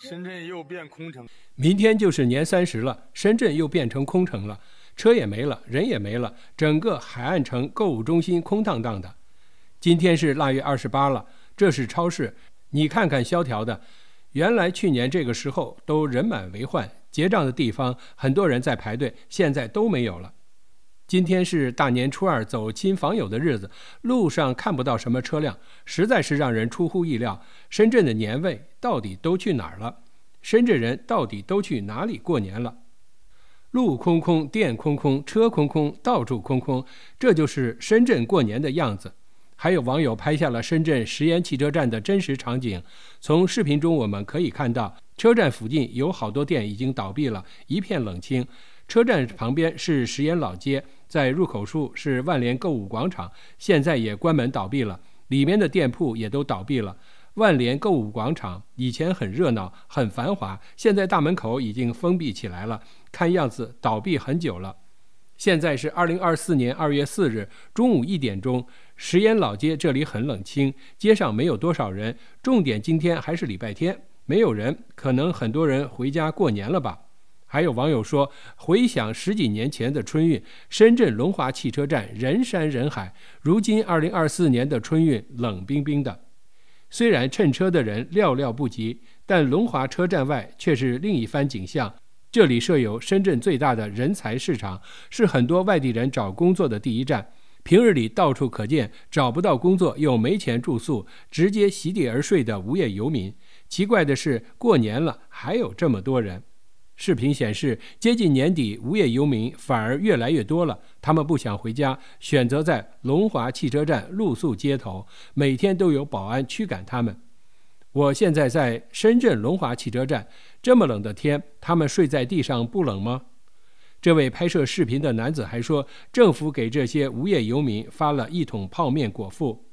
深圳又变空城。明天就是年三十了，深圳又变成空城了，车也没了，人也没了，整个海岸城购物中心空荡荡的。今天是腊月二十八了，这是超市，你看看萧条的。原来去年这个时候都人满为患，结账的地方很多人在排队，现在都没有了。今天是大年初二，走亲访友的日子，路上看不到什么车辆，实在是让人出乎意料。深圳的年味到底都去哪儿了？深圳人到底都去哪里过年了？路空空，店空空，车空空，到处空空，这就是深圳过年的样子。还有网友拍下了深圳石岩汽车站的真实场景。从视频中我们可以看到，车站附近有好多店已经倒闭了，一片冷清。车站旁边是石岩老街，在入口处是万联购物广场，现在也关门倒闭了，里面的店铺也都倒闭了。万联购物广场以前很热闹，很繁华，现在大门口已经封闭起来了，看样子倒闭很久了。现在是二零二四年二月四日中午一点钟，石岩老街这里很冷清，街上没有多少人。重点今天还是礼拜天，没有人，可能很多人回家过年了吧。还有网友说，回想十几年前的春运，深圳龙华汽车站人山人海，如今2024年的春运冷冰冰的。虽然乘车的人寥寥无几，但龙华车站外却是另一番景象。这里设有深圳最大的人才市场，是很多外地人找工作的第一站。平日里到处可见找不到工作又没钱住宿，直接席地而睡的无业游民。奇怪的是，过年了还有这么多人。视频显示，接近年底，无业游民反而越来越多了。他们不想回家，选择在龙华汽车站露宿街头。每天都有保安驱赶他们。我现在在深圳龙华汽车站，这么冷的天，他们睡在地上不冷吗？这位拍摄视频的男子还说，政府给这些无业游民发了一桶泡面果腹。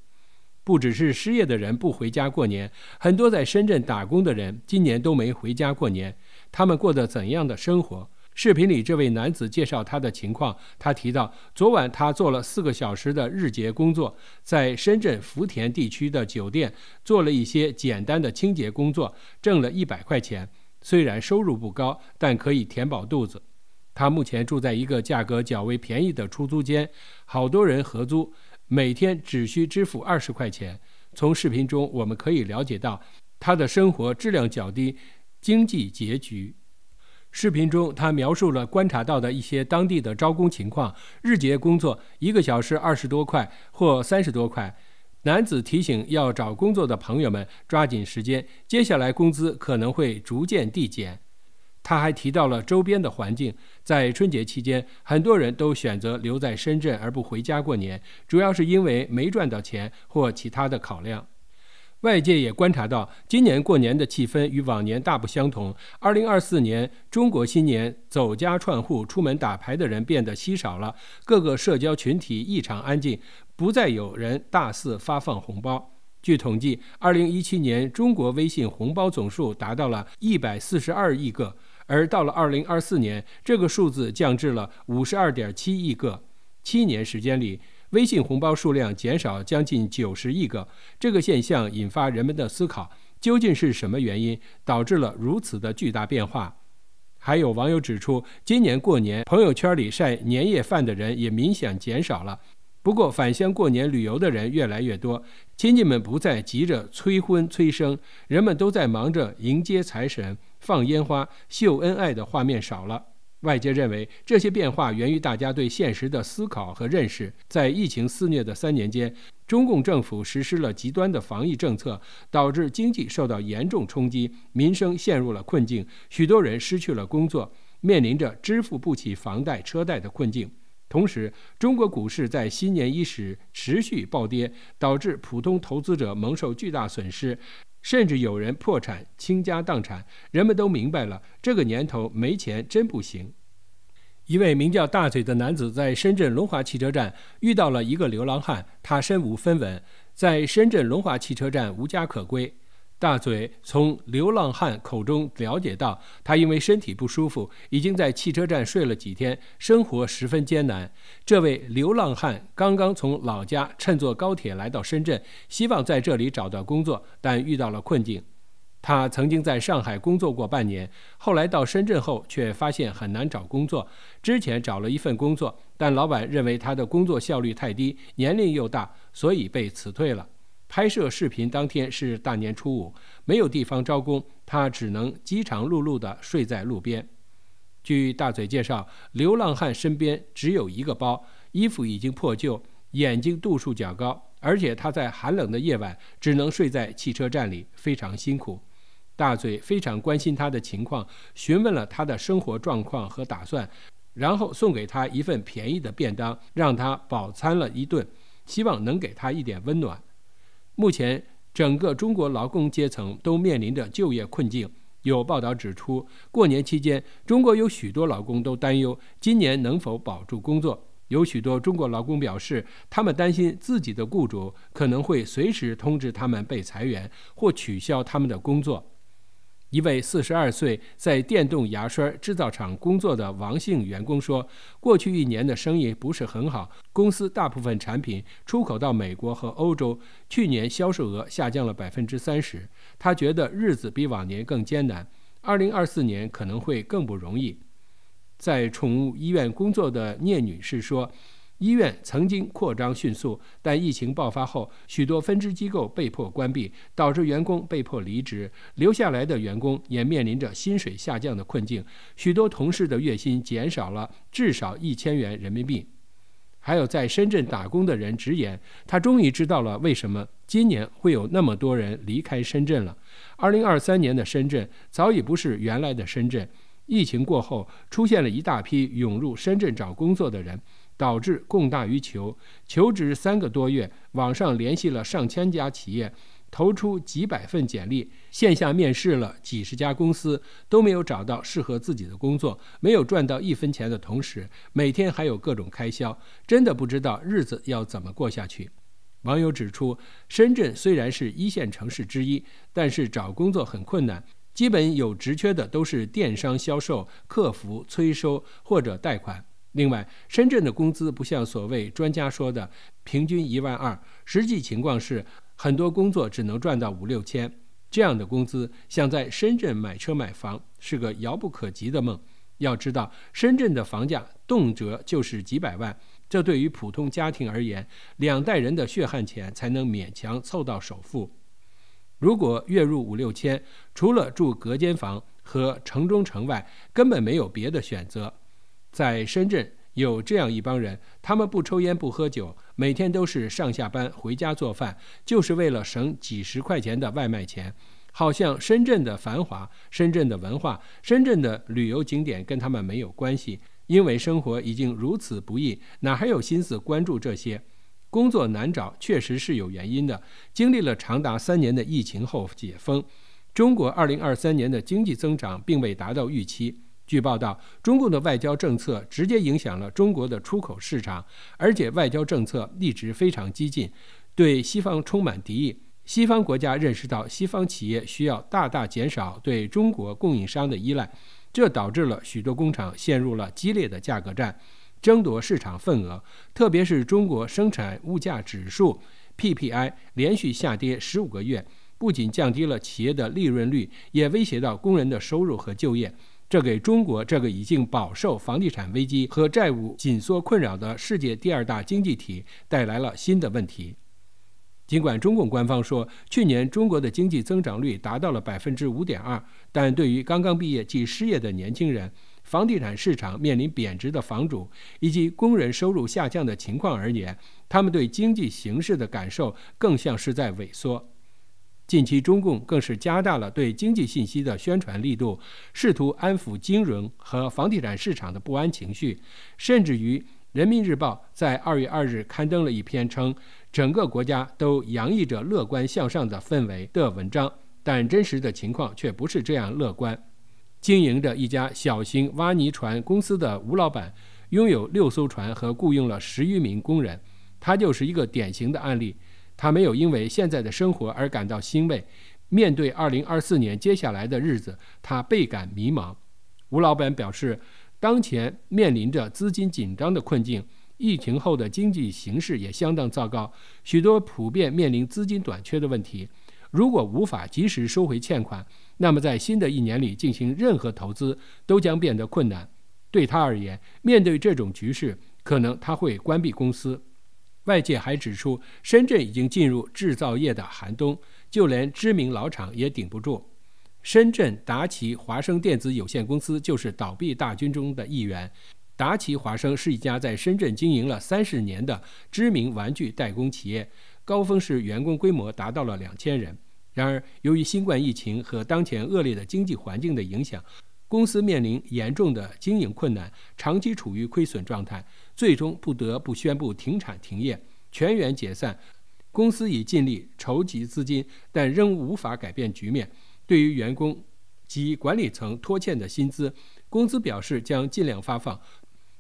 不只是失业的人不回家过年，很多在深圳打工的人今年都没回家过年。他们过着怎样的生活？视频里，这位男子介绍他的情况。他提到，昨晚他做了四个小时的日结工作，在深圳福田地区的酒店做了一些简单的清洁工作，挣了一百块钱。虽然收入不高，但可以填饱肚子。他目前住在一个价格较为便宜的出租间，好多人合租，每天只需支付二十块钱。从视频中我们可以了解到，他的生活质量较低。经济结局。视频中，他描述了观察到的一些当地的招工情况，日结工作，一个小时二十多块或三十多块。男子提醒要找工作的朋友们抓紧时间，接下来工资可能会逐渐递减。他还提到了周边的环境，在春节期间，很多人都选择留在深圳而不回家过年，主要是因为没赚到钱或其他的考量。外界也观察到，今年过年的气氛与往年大不相同。2024年中国新年走家串户、出门打牌的人变得稀少了，各个社交群体异常安静，不再有人大肆发放红包。据统计，2017年中国微信红包总数达到了142亿个，而到了2024年，这个数字降至了52.7亿个。七年时间里，微信红包数量减少将近九十亿个，这个现象引发人们的思考，究竟是什么原因导致了如此的巨大变化？还有网友指出，今年过年朋友圈里晒年夜饭的人也明显减少了。不过返乡过年旅游的人越来越多，亲戚们不再急着催婚催生，人们都在忙着迎接财神、放烟花、秀恩爱的画面少了。外界认为，这些变化源于大家对现实的思考和认识。在疫情肆虐的三年间，中共政府实施了极端的防疫政策，导致经济受到严重冲击，民生陷入了困境，许多人失去了工作，面临着支付不起房贷、车贷的困境。同时，中国股市在新年伊始持续暴跌，导致普通投资者蒙受巨大损失。甚至有人破产、倾家荡产，人们都明白了，这个年头没钱真不行。一位名叫大嘴的男子在深圳龙华汽车站遇到了一个流浪汉，他身无分文，在深圳龙华汽车站无家可归。大嘴从流浪汉口中了解到，他因为身体不舒服，已经在汽车站睡了几天，生活十分艰难。这位流浪汉刚刚从老家乘坐高铁来到深圳，希望在这里找到工作，但遇到了困境。他曾经在上海工作过半年，后来到深圳后却发现很难找工作。之前找了一份工作，但老板认为他的工作效率太低，年龄又大，所以被辞退了。拍摄视频当天是大年初五，没有地方招工，他只能饥肠辘辘地睡在路边。据大嘴介绍，流浪汉身边只有一个包，衣服已经破旧，眼睛度数较高，而且他在寒冷的夜晚只能睡在汽车站里，非常辛苦。大嘴非常关心他的情况，询问了他的生活状况和打算，然后送给他一份便宜的便当，让他饱餐了一顿，希望能给他一点温暖。目前，整个中国劳工阶层都面临着就业困境。有报道指出，过年期间，中国有许多劳工都担忧今年能否保住工作。有许多中国劳工表示，他们担心自己的雇主可能会随时通知他们被裁员或取消他们的工作。一位四十二岁在电动牙刷制造厂工作的王姓员工说：“过去一年的生意不是很好，公司大部分产品出口到美国和欧洲，去年销售额下降了百分之三十。他觉得日子比往年更艰难，二零二四年可能会更不容易。”在宠物医院工作的聂女士说。医院曾经扩张迅速，但疫情爆发后，许多分支机构被迫关闭，导致员工被迫离职。留下来的员工也面临着薪水下降的困境，许多同事的月薪减少了至少一千元人民币。还有在深圳打工的人直言：“他终于知道了为什么今年会有那么多人离开深圳了。”二零二三年的深圳早已不是原来的深圳。疫情过后，出现了一大批涌入深圳找工作的人。导致供大于求，求职三个多月，网上联系了上千家企业，投出几百份简历，线下面试了几十家公司，都没有找到适合自己的工作，没有赚到一分钱的同时，每天还有各种开销，真的不知道日子要怎么过下去。网友指出，深圳虽然是一线城市之一，但是找工作很困难，基本有职缺的都是电商销售、客服、催收或者贷款。另外，深圳的工资不像所谓专家说的平均一万二，实际情况是很多工作只能赚到五六千。这样的工资，想在深圳买车买房是个遥不可及的梦。要知道，深圳的房价动辄就是几百万，这对于普通家庭而言，两代人的血汗钱才能勉强凑到首付。如果月入五六千，除了住隔间房和城中城外，根本没有别的选择。在深圳有这样一帮人，他们不抽烟不喝酒，每天都是上下班回家做饭，就是为了省几十块钱的外卖钱。好像深圳的繁华、深圳的文化、深圳的旅游景点跟他们没有关系，因为生活已经如此不易，哪还有心思关注这些？工作难找确实是有原因的。经历了长达三年的疫情后解封，中国2023年的经济增长并未达到预期。据报道，中共的外交政策直接影响了中国的出口市场，而且外交政策一直非常激进，对西方充满敌意。西方国家认识到，西方企业需要大大减少对中国供应商的依赖，这导致了许多工厂陷入了激烈的价格战，争夺市场份额。特别是中国生产物价指数 （PPI） 连续下跌十五个月，不仅降低了企业的利润率，也威胁到工人的收入和就业。这给中国这个已经饱受房地产危机和债务紧缩困扰的世界第二大经济体带来了新的问题。尽管中共官方说去年中国的经济增长率达到了百分之五点二，但对于刚刚毕业即失业的年轻人、房地产市场面临贬值的房主以及工人收入下降的情况而言，他们对经济形势的感受更像是在萎缩。近期，中共更是加大了对经济信息的宣传力度，试图安抚金融和房地产市场的不安情绪。甚至于，《人民日报》在二月二日刊登了一篇称“整个国家都洋溢着乐观向上的氛围”的文章，但真实的情况却不是这样乐观。经营着一家小型挖泥船公司的吴老板，拥有六艘船和雇佣了十余名工人，他就是一个典型的案例。他没有因为现在的生活而感到欣慰，面对2024年接下来的日子，他倍感迷茫。吴老板表示，当前面临着资金紧张的困境，疫情后的经济形势也相当糟糕，许多普遍面临资金短缺的问题。如果无法及时收回欠款，那么在新的一年里进行任何投资都将变得困难。对他而言，面对这种局势，可能他会关闭公司。外界还指出，深圳已经进入制造业的寒冬，就连知名老厂也顶不住。深圳达奇华生电子有限公司就是倒闭大军中的一员。达奇华生是一家在深圳经营了三十年的知名玩具代工企业，高峰时员工规模达到了两千人。然而，由于新冠疫情和当前恶劣的经济环境的影响，公司面临严重的经营困难，长期处于亏损状态。最终不得不宣布停产停业，全员解散。公司已尽力筹集资金，但仍无法改变局面。对于员工及管理层拖欠的薪资，公司表示将尽量发放，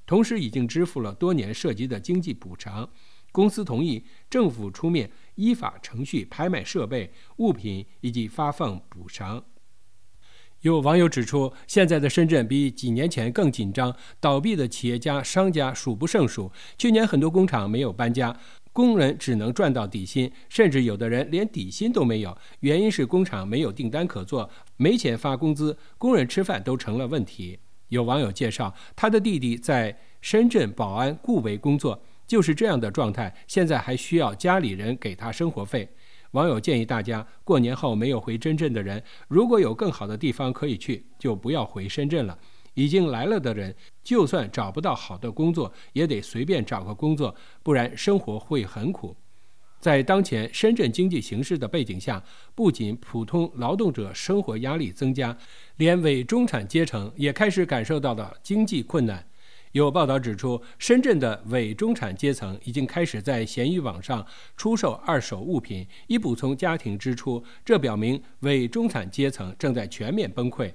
同时已经支付了多年涉及的经济补偿。公司同意政府出面，依法程序拍卖设备、物品以及发放补偿。有网友指出，现在的深圳比几年前更紧张，倒闭的企业家、商家数不胜数。去年很多工厂没有搬家，工人只能赚到底薪，甚至有的人连底薪都没有。原因是工厂没有订单可做，没钱发工资，工人吃饭都成了问题。有网友介绍，他的弟弟在深圳宝安固围工作，就是这样的状态，现在还需要家里人给他生活费。网友建议大家，过年后没有回深圳的人，如果有更好的地方可以去，就不要回深圳了。已经来了的人，就算找不到好的工作，也得随便找个工作，不然生活会很苦。在当前深圳经济形势的背景下，不仅普通劳动者生活压力增加，连伪中产阶层也开始感受到了经济困难。有报道指出，深圳的伪中产阶层已经开始在闲鱼网上出售二手物品，以补充家庭支出。这表明伪中产阶层正在全面崩溃。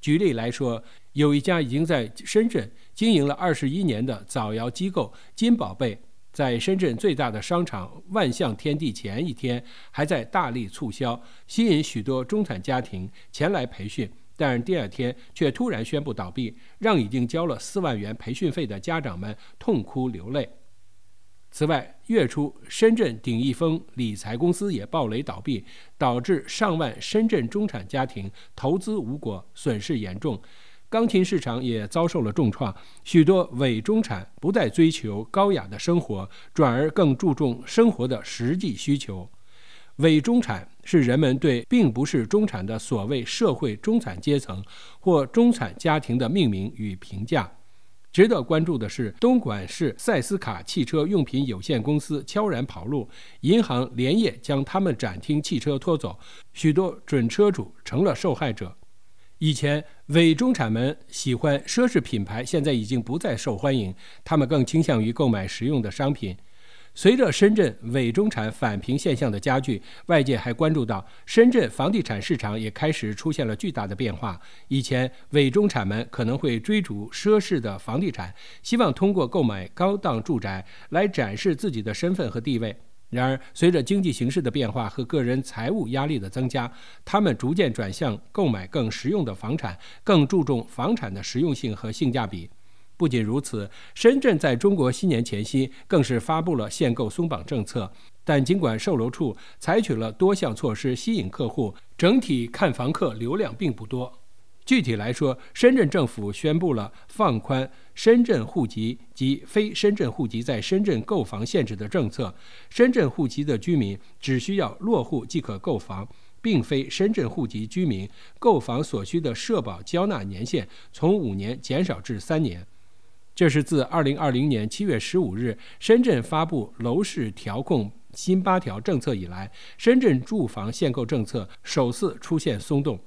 举例来说，有一家已经在深圳经营了二十一年的早教机构“金宝贝”，在深圳最大的商场万象天地前一天还在大力促销，吸引许多中产家庭前来培训。但第二天却突然宣布倒闭，让已经交了四万元培训费的家长们痛哭流泪。此外，月初深圳鼎益丰理财公司也暴雷倒闭，导致上万深圳中产家庭投资无果，损失严重。钢琴市场也遭受了重创，许多伪中产不再追求高雅的生活，转而更注重生活的实际需求。伪中产是人们对并不是中产的所谓社会中产阶层或中产家庭的命名与评价。值得关注的是，东莞市赛斯卡汽车用品有限公司悄然跑路，银行连夜将他们展厅汽车拖走，许多准车主成了受害者。以前伪中产们喜欢奢侈品牌，现在已经不再受欢迎，他们更倾向于购买实用的商品。随着深圳伪中产返贫现象的加剧，外界还关注到深圳房地产市场也开始出现了巨大的变化。以前伪中产们可能会追逐奢侈的房地产，希望通过购买高档住宅来展示自己的身份和地位。然而，随着经济形势的变化和个人财务压力的增加，他们逐渐转向购买更实用的房产，更注重房产的实用性和性价比。不仅如此，深圳在中国新年前夕更是发布了限购松绑政策。但尽管售楼处采取了多项措施吸引客户，整体看房客流量并不多。具体来说，深圳政府宣布了放宽深圳户籍及非深圳户籍在深圳购房限制的政策。深圳户籍的居民只需要落户即可购房，并非深圳户籍居民购房所需的社保缴纳年限从五年减少至三年。这是自2020年7月15日深圳发布楼市调控新八条政策以来，深圳住房限购政策首次出现松动。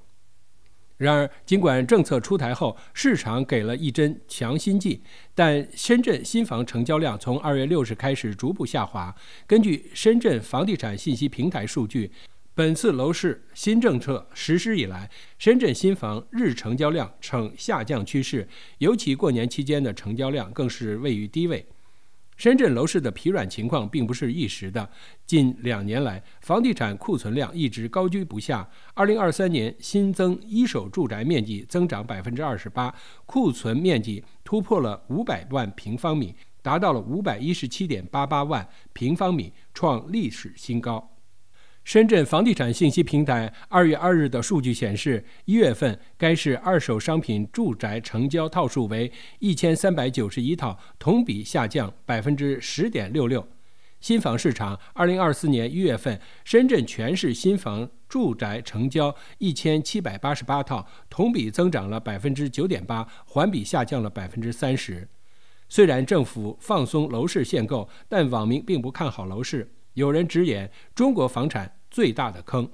然而，尽管政策出台后市场给了一针强心剂，但深圳新房成交量从2月6日开始逐步下滑。根据深圳房地产信息平台数据。本次楼市新政策实施以来，深圳新房日成交量呈下降趋势，尤其过年期间的成交量更是位于低位。深圳楼市的疲软情况并不是一时的，近两年来，房地产库存量一直高居不下。2023年新增一手住宅面积增长百分之二十八，库存面积突破了五百万平方米，达到了五百一十七点八八万平方米，创历史新高。深圳房地产信息平台二月二日的数据显示，一月份该市二手商品住宅成交套数为一千三百九十一套，同比下降百分之十点六六。新房市场，二零二四年一月份，深圳全市新房住宅成交一千七百八十八套，同比增长了百分之九点八，环比下降了百分之三十。虽然政府放松楼市限购，但网民并不看好楼市。有人直言，中国房产最大的坑。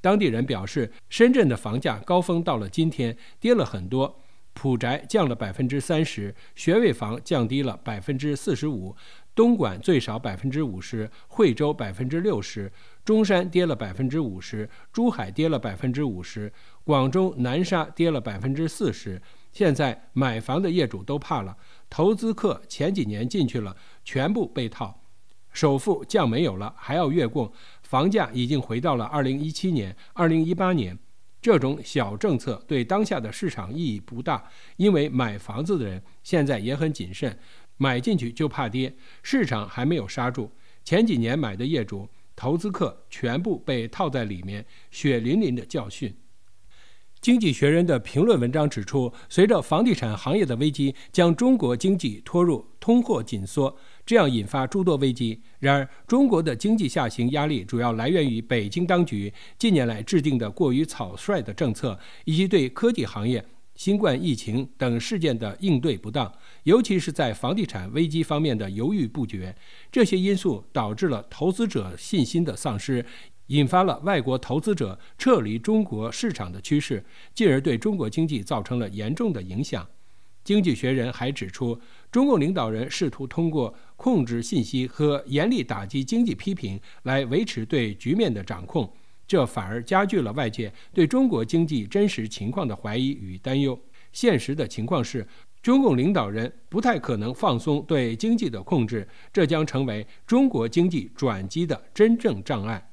当地人表示，深圳的房价高峰到了今天，跌了很多，普宅降了百分之三十，学位房降低了百分之四十五，东莞最少百分之五十，惠州百分之六十，中山跌了百分之五十，珠海跌了百分之五十，广州南沙跌了百分之四十。现在买房的业主都怕了，投资客前几年进去了，全部被套。首付降没有了，还要月供，房价已经回到了二零一七年、二零一八年这种小政策对当下的市场意义不大，因为买房子的人现在也很谨慎，买进去就怕跌，市场还没有刹住。前几年买的业主、投资客全部被套在里面，血淋淋的教训。《经济学人》的评论文章指出，随着房地产行业的危机将中国经济拖入通货紧缩。这样引发诸多危机。然而，中国的经济下行压力主要来源于北京当局近年来制定的过于草率的政策，以及对科技行业、新冠疫情等事件的应对不当，尤其是在房地产危机方面的犹豫不决。这些因素导致了投资者信心的丧失，引发了外国投资者撤离中国市场的趋势，进而对中国经济造成了严重的影响。《经济学人》还指出，中共领导人试图通过控制信息和严厉打击经济批评来维持对局面的掌控，这反而加剧了外界对中国经济真实情况的怀疑与担忧。现实的情况是，中共领导人不太可能放松对经济的控制，这将成为中国经济转机的真正障碍。